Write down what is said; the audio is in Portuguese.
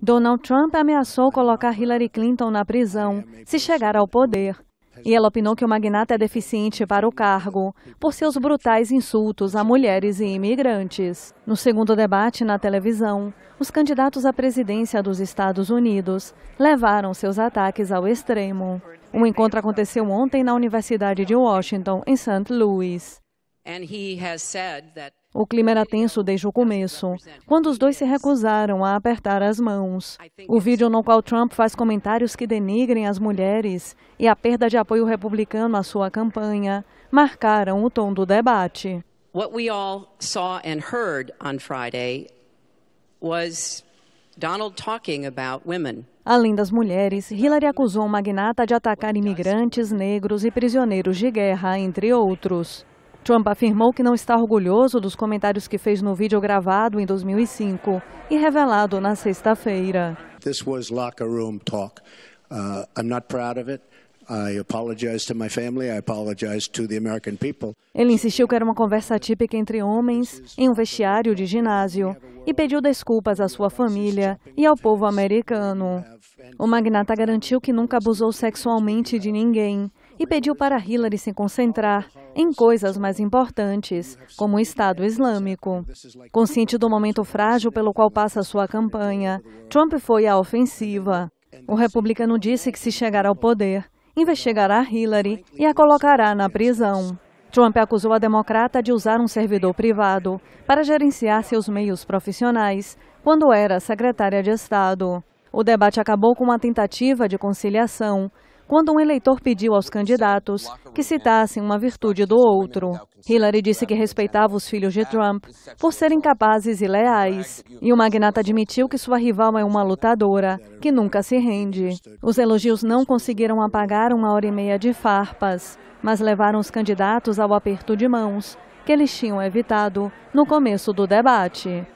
Donald Trump ameaçou colocar Hillary Clinton na prisão se chegar ao poder. E ela opinou que o magnata é deficiente para o cargo, por seus brutais insultos a mulheres e imigrantes. No segundo debate na televisão, os candidatos à presidência dos Estados Unidos levaram seus ataques ao extremo. Um encontro aconteceu ontem na Universidade de Washington, em St. Louis. And he has said that o clima era tenso desde o começo, quando os dois se recusaram a apertar as mãos. O vídeo no qual Trump faz comentários que denigrem as mulheres e a perda de apoio republicano à sua campanha marcaram o tom do debate. What we all saw and heard on Friday was Donald talking about women. Além das mulheres, Hillary acusou o magnata de atacar imigrantes negros e prisioneiros de guerra, entre outros. Trump afirmou que não está orgulhoso dos comentários que fez no vídeo gravado em 2005 e revelado na sexta-feira. This was locker room talk. Uh, I'm not proud of it. I apologize to my family, I apologize to the American people. Ele insistiu que era uma conversa típica entre homens em um vestiário de ginásio e pediu desculpas à sua família e ao povo americano. O magnata garantiu que nunca abusou sexualmente de ninguém e pediu para Hillary se concentrar em coisas mais importantes, como o Estado Islâmico. Consciente do momento frágil pelo qual passa sua campanha, Trump foi à ofensiva. O republicano disse que, se chegar ao poder, investigará Hillary e a colocará na prisão. Trump acusou a democrata de usar um servidor privado para gerenciar seus meios profissionais quando era secretária de Estado. O debate acabou com uma tentativa de conciliação, quando um eleitor pediu aos candidatos que citassem uma virtude do outro. Hillary disse que respeitava os filhos de Trump por serem capazes e leais, e o magnata admitiu que sua rival é uma lutadora que nunca se rende. Os elogios não conseguiram apagar uma hora e meia de farpas, mas levaram os candidatos ao aperto de mãos que eles tinham evitado no começo do debate.